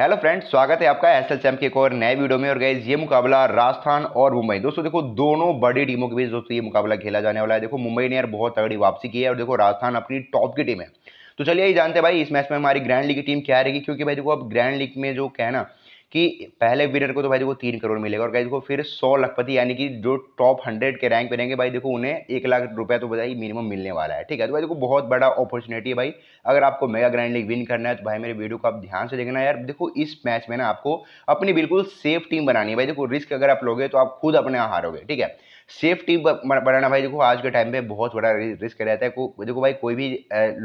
hello friends स्वागत है आपका एस एल चैम के एक और नए वीडियो में और गए ये मुकाबला राजस्थान और मुंबई दोस्तों देखो दोनों बड़ी टीमों के बीच दोस्तों ये मुकाबला खेला जाने वाला है देखो मुंबई ने यार बहुत तगड़ी वापसी की है और देखो राजस्थान अपनी टॉप की टीम है तो चलिए ये जानते हैं भाई इस मैच में हमारी ग्रैंड लीग की टीम क्या रहेगी क्योंकि भाई देखो अब ग्रैंड लीग में जो कहना कि पहले विनर को तो भाई देखो तीन करोड़ मिलेगा और गाइज देखो फिर सौ लखपति यानी कि जो टॉप हंड्रेड के रैंक पे रहेंगे भाई देखो उन्हें एक लाख रुपया तो भाई मिनिमम मिलने वाला है ठीक है तो भाई देखो बहुत बड़ा अपॉर्चुनिटी है भाई अगर आपको मेगा ग्रैंड लीग विन करना है तो भाई मेरे वीडियो को आप ध्यान से देखना यार देखो इस मैच में ना आपको अपनी बिल्कुल सेफ टीम बनानी है भाई देखो रिस्क अगर आप लोगे तो आप खुद अपने हारोगे ठीक है सेफ टीम बनाना भाई देखो आज के टाइम पे बहुत बड़ा रिस्क रहता है देखो भाई कोई भी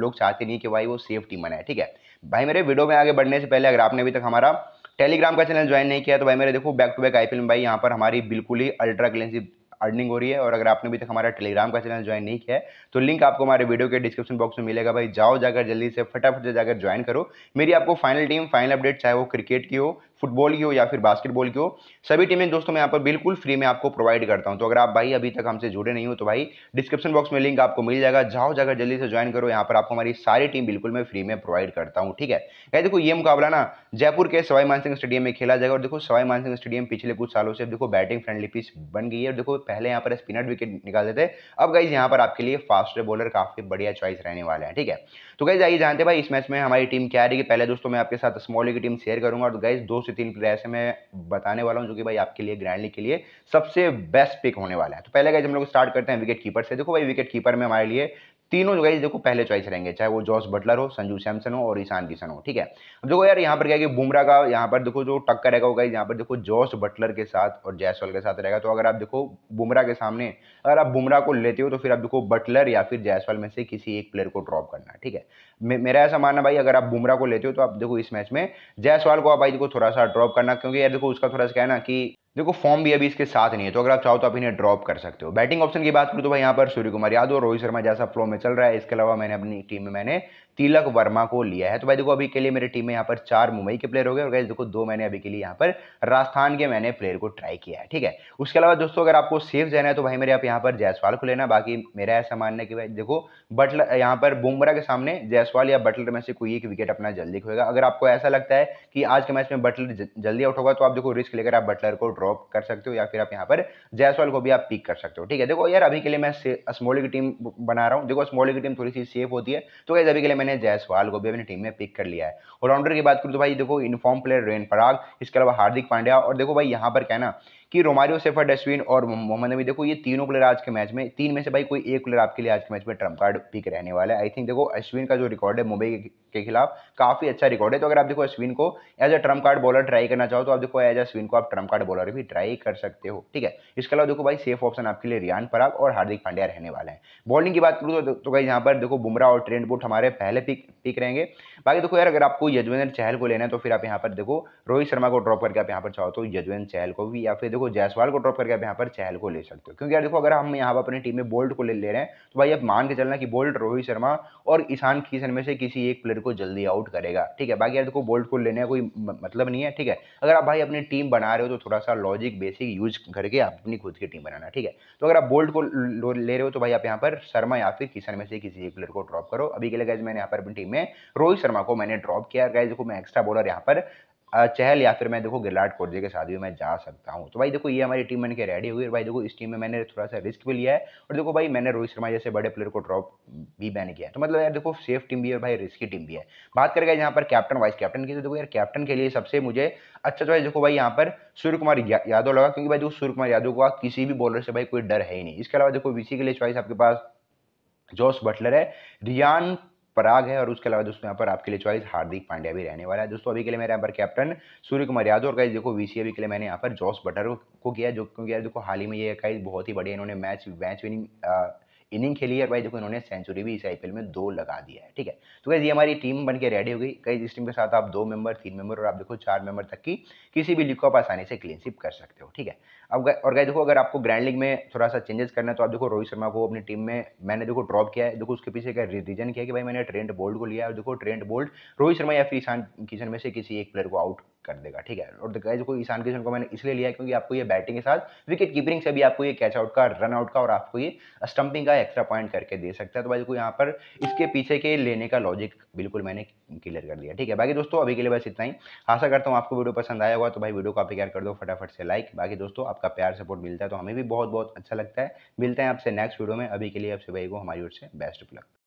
लोग चाहते नहीं कि भाई वो सेफ टीम बनाए ठीक है भाई मेरे वीडियो में आगे बढ़ने से पहले अगर आपने अभी तक हमारा टेलीग्राम का चैनल ज्वाइन नहीं किया तो भाई मेरे देखो बैक टू बैक आई में भाई यहाँ पर हमारी बिल्कुल ही अल्ट्रा क्लेंसिव अर्निंग हो रही है और अगर आपने अभी तक हमारा टेलीग्राम का चैनल ज्वाइन नहीं किया है तो लिंक आपको हमारे वीडियो के डिस्क्रिप्शन बॉक्स में मिलेगा भाई जाओ जाकर जल्दी से फटाफट से जाकर ज्वाइन करो मेरी आपको फाइनल टीम फाइनल अपडेट चाहे वो क्रिकेट की हो फुटबॉल की हो या फिर बास्केटबॉल की हो सभी टीमें दोस्तों मैं यहाँ पर बिल्कुल फ्री में आपको प्रोवाइड करता हूँ तो अगर आप भाई अभी तक हमसे जुड़े नहीं हो तो भाई डिस्क्रिप्शन बॉक्स में लिंक आपको मिल जाएगा जाओ जाकर जल्दी से ज्वाइन करो यहाँ पर आपको हमारी सारी टीम बिल्कुल मैं फ्री में प्रोवाइड करता हूँ ठीक है कहीं देखो ये मुकाबला ना जयपुर के सवाई मानसिंह स्टेडियम में खेला जाएगा और देखो सवाई मानसिंह स्टेडियम पिछले कुछ सालों से देखो बैटिंग फ्रेंडली पिच बन गई है और देखो पहले यहाँ पर स्पिनर विकेट निकालते थे अब गाइज यहाँ पर आपके लिए फास्ट बॉलर काफी बढ़िया चॉइस रहने वाले हैं ठीक है तो गाइज आइए जानते भाई इस मैच में हमारी टीम क्या रहेगी पहले दोस्तों मैं आपके साथ स्मॉल की टीम शेयर करूंगा और गाइज दो से तीन प्लेयर ऐसे मैं बताने वाला हूँ जो कि भाई आपके लिए ग्रैंड लीग के लिए सबसे बेस्ट पिक होने वाला है तो पहले गए हम लोग स्टार्ट करते हैं विकेट कीपर से देखो भाई विकेट कीपर में हमारे लिए तीनों जो गाइज देखो पहले चॉइस रहेंगे चाहे वो जॉस बटलर हो संजू सैमसन हो और ईशान किशन हो ठीक है अब देखो यार यहाँ पर क्या है कि बुमरा का यहाँ पर देखो जो टक्कर रहेगा वो गाइज यहाँ पर देखो जॉस बटलर के साथ और जयसवाल के साथ रहेगा तो अगर आप देखो बुमराह के सामने अगर आप बुमरा को लेते हो तो फिर आप देखो बटलर या फिर जयसवाल में से किसी एक प्लेयर को ड्रॉप करना ठीक है मेरा ऐसा मानना भाई अगर आप बुमरा को लेते हो तो आप देखो इस मैच में जयसवाल को आप भाई देखो थोड़ा सा ड्रॉप करना क्योंकि यार देखो उसका थोड़ा सा कहना कि देखो फॉर्म भी अभी इसके साथ नहीं है तो अगर आप चाहो तो आप इन्हें ड्रॉप कर सकते हो बैटिंग ऑप्शन की बात करूँ तो भाई यहाँ पर सूर्य कुमार यादव रोहित शर्मा जैसा फ्लो में चल रहा है इसके अलावा मैंने अपनी टीम में मैंने तिलक वर्मा को लिया है तो भाई देखो अभी के लिए मेरी टीम में यहाँ पर चार मुंबई के प्लेयर हो गए और गाइज देखो दो मैंने अभी के लिए यहाँ पर राजस्थान के मैंने प्लेयर को ट्राई किया है ठीक है उसके अलावा दोस्तों अगर आपको सेफ जाना है तो भाई मेरे आप यहाँ पर जायसवाल को लेना बाकी मेरा ऐसा मानना है कि भाई देखो बटलर यहाँ पर बुमरा के सामने जयसवाल या बटलर में से कोई एक विकेट अपना जल्दी खोएगा अगर आपको ऐसा लगता है कि आज के मैच में बटलर जल्दी आउट होगा तो आप देखो रिस्क लेकर आप बटलर को ड्रॉप कर सकते हो या फिर आप यहाँ पर जायसवाल को भी आप पिक कर सकते हो ठीक है देखो यार अभी के लिए मैं स्मोली की टीम बना रहा हूँ देखो स्मोली की टीम थोड़ी सी सेफ होती है तो अभी के लिए मैंने जयसवाल को भी अपनी टीम में पिक कर लिया है ऑलराउंडर की बात करूँ तो भाई देखो इनफॉर्म प्लेयर रेन पराग इसके अलावा हार्दिक पांड्या और देखो भाई यहाँ पर क्या ना कि रोमारियो सेफा डस्टबिन और मोहम्मद नबी देखो ये तीनों प्लेयर आज के मैच में तीन में से भाई कोई एक प्लेयर आपके लिए आज के मैच में ट्रम्प कार्ड पिक रहने वाला है आई थिंक देखो अश्विन का जो रिकॉर्ड है मुंबई के खिलाफ काफी अच्छा रिकॉर्ड है तो अगर आप देखो अश्विन को as a trump card bowler try करना चाहो तो आप देखो एज अश्विन को आप ट्रम्प कार्ड बॉलर भी ट्राई कर सकते हो ठीक है इसके अलावा देखो भाई सेफ ऑप्शन आपके लिए रियान पराग और हार्दिक पांड्या रहने वाला है बॉलिंग की बात करूँ तो, तो, तो, भाई यहाँ पर देखो बुमरा और ट्रेंड बुट हमारे पहले पिक पिक रहेंगे बाकी देखो यार अगर आपको यजवेंद्र चहल को लेना है तो फिर आप यहाँ पर देखो रोहित शर्मा को ड्रॉप करके आप यहाँ पर चाहो तो यजवेंद्र चहल को भी या फिर देखो जायसवाल को ड्रॉप करके आप यहाँ पर चहल को ले सकते हो क्योंकि यार देखो अगर हम यहाँ पर अपनी टीम में बोल्ट को ले ले रहे हैं तो भाई आप मान के चलना कि बोल्ट रोहित शर्मा और ईशान खीसन में से किसी एक प्लेयर को जल्दी आउट करेगा ठीक है बाकी यार देखो बोल्ट को लेने का कोई मतलब नहीं है ठीक है अगर आप भाई अपनी टीम बना रहे हो तो थोड़ा सा लॉजिक बेसिक यूज करके आप अपनी खुद की टीम बनाना ठीक है तो अगर आप बोल्ट को ले रहे हो तो भाई आप यहाँ पर शर्मा या फिर किसन में से किसी एक प्लेयर को ड्रॉप करो अभी के लिए गैज मैंने यहाँ पर अपनी टीम में रोहित शर्मा को मैंने ड्रॉप किया गैज देखो मैं एक्स्ट्रा बॉलर यहाँ पर चहल या फिर मैं देखो गिलाट कोर्जे के साथ भी मैं जा सकता हूँ तो भाई देखो ये हमारी टीम बन के रेडी हुई और भाई देखो इस टीम में मैंने थोड़ा सा रिस्क भी लिया है और देखो भाई मैंने रोहित शर्मा जैसे बड़े प्लेयर को ड्रॉप भी बैन किया तो मतलब यार देखो सेफ टीम भी है और भाई रिस्की टीम भी है बात करके यहाँ पर कैप्टन वाइस कैप्टन की तो देखो यार कैप्टन के लिए सबसे मुझे अच्छा भाई देखो भाई यहाँ पर सूर्य कुमार यादव लगा क्योंकि भाई देखो सूर्य कुमार यादव को किसी भी बॉलर से भाई कोई डर है ही नहीं इसके अलावा देखो वीसी के लिए चॉइस आपके पास जोस बटलर है रियान पराग है और उसके अलावा दोस्तों यहाँ पर आपके लिए चॉइस हार्दिक पांड्या भी रहने वाला है दोस्तों अभी के लिए मेरे यहाँ पर कैप्टन सूर्य कुमार यादव और देखो देखो अभी के लिए मैंने यहाँ पर जॉस बटर को किया जो क्योंकि यार देखो हाल ही में ये गाइज बहुत ही बढ़िया इन्होंने मैच मैच विनिंग इनिंग खेली है और भाई देखो इन्होंने सेंचुरी भी इस आईपीएल में दो लगा दिया है ठीक है तो कैसे ये हमारी टीम बन के रेडी हो गई कई इस टीम के साथ आप दो मेंबर तीन मेंबर और आप देखो चार मेंबर तक की किसी भी लीग को आप आसानी से क्लीनशिप कर सकते हो ठीक है अब और गए देखो अगर आपको ग्रैंड लीग में थोड़ा सा चेंजेस करना है तो आप देखो रोहित शर्मा को अपनी टीम में मैंने देखो ड्रॉप किया है देखो उसके पीछे का रीजन किया कि भाई मैंने ट्रेंड बोल्ड को लिया और देखो ट्रेंड बोल्ड रोहित शर्मा या फिर ईशान किशन में से किसी एक प्लेयर को आउट कर देगा ठीक है और गैज को ईशान किशन को मैंने इसलिए लिया क्योंकि आपको ये बैटिंग के साथ विकेट कीपिंग से भी आपको ये कैच आउट का रन आउट का और आपको ये स्टंपिंग का एक्स्ट्रा पॉइंट करके दे सकता है तो भाई को यहाँ पर इसके पीछे के लेने का लॉजिक बिल्कुल मैंने क्लियर कर दिया ठीक है बाकी दोस्तों अभी के लिए बस इतना ही आशा करता हूँ आपको वीडियो पसंद आया हुआ तो भाई वीडियो को आप प्यार कर दो फटाफट से लाइक बाकी दोस्तों आपका प्यार सपोर्ट मिलता है तो हमें भी बहुत बहुत अच्छा लगता है मिलते हैं आपसे नेक्स्ट वीडियो में अभी के लिए आपसे भाई को हमारी ओर से बेस्ट लक